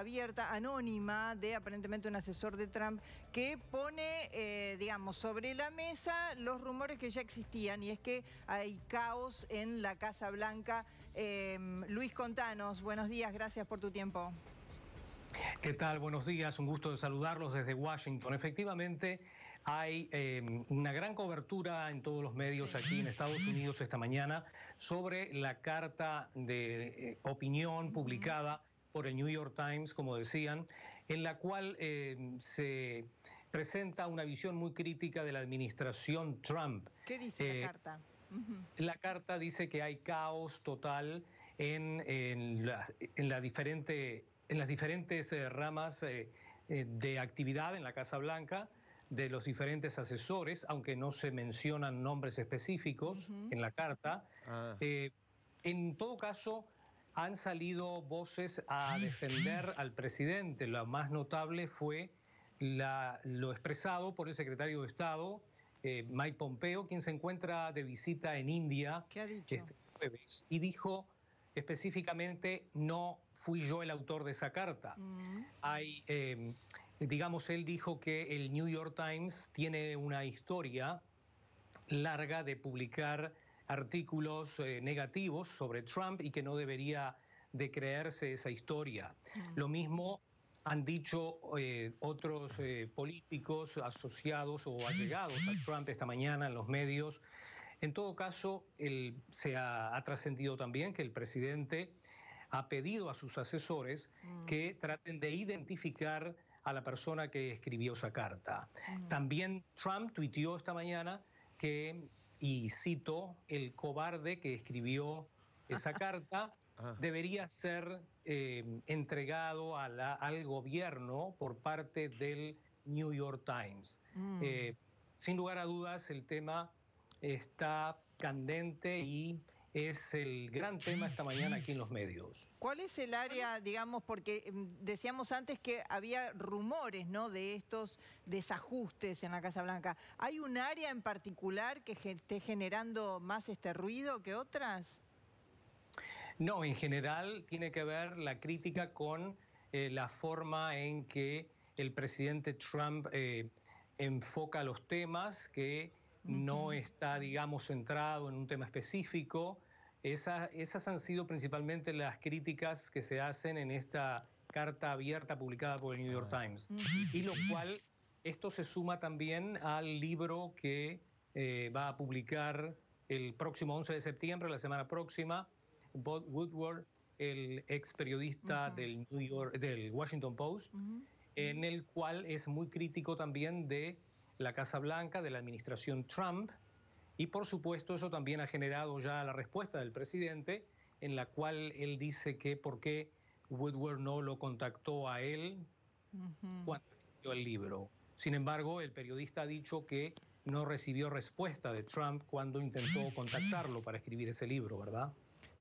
abierta, anónima, de aparentemente un asesor de Trump que pone, eh, digamos, sobre la mesa los rumores que ya existían y es que hay caos en la Casa Blanca. Eh, Luis Contanos, buenos días, gracias por tu tiempo. ¿Qué tal? Buenos días, un gusto de saludarlos desde Washington. Efectivamente, hay eh, una gran cobertura en todos los medios aquí en Estados Unidos esta mañana sobre la carta de opinión publicada por el New York Times, como decían, en la cual eh, se presenta una visión muy crítica de la administración Trump. ¿Qué dice la eh, carta? La carta dice que hay caos total en, las diferentes eh, ramas de actividad en la Casa Blanca de los diferentes asesores, aunque no se mencionan nombres específicos en la carta. Ah. en todo caso, han salido voces a defender al presidente. Lo más notable fue lo expresado por el secretario de Estado, eh, Mike Pompeo, quien se encuentra de visita en India ¿Qué ha dicho? Este y dijo específicamente, no fui yo el autor de esa carta. Mm. Hay, em, digamos, él dijo que el New York Times tiene una historia larga de publicar artículos eh, negativos sobre Trump y que no debería de creerse esa historia. Lo mismo han dicho eh, otros eh, políticos asociados o allegados a Trump esta mañana en los medios. En todo caso, se ha, trascendido también que el presidente ha pedido a sus asesores mm. que traten de identificar a la persona que escribió esa carta. Mm. También Trump tuiteó esta mañana que y cito, el cobarde que escribió esa carta ah. debería ser eh, entregado al gobierno por parte del New York Times. Mm. Eh, sin lugar a dudas, el tema está candente y es el gran tema esta mañana aquí en los medios. ¿Cuál es el área, digamos, porque mm, decíamos antes que había rumores, ¿no?, de estos desajustes en la Casa Blanca. ¿Hay un área en particular que esté generando más este ruido que otras? No, en general tiene que ver la crítica con eh, la forma en que el presidente Trump eh, enfoca los temas que no está, digamos, centrado en un tema específico. esas han sido principalmente las críticas que se hacen en esta carta abierta publicada por el New York ah. Times. Y lo cual, esto se suma también al libro que eh, va a publicar el próximo 11 de septiembre, la semana próxima, Bob Woodward, el ex periodista del, York, del Washington Post, en el cual es muy crítico también de la Casa Blanca, de la administración Trump, y por supuesto eso también ha generado ya la respuesta del presidente, en la cual él dice que por qué Woodward no lo contactó a él cuando escribió el libro. Sin embargo, el periodista ha dicho que no recibió respuesta de Trump cuando intentó contactarlo para escribir ese libro, ¿verdad?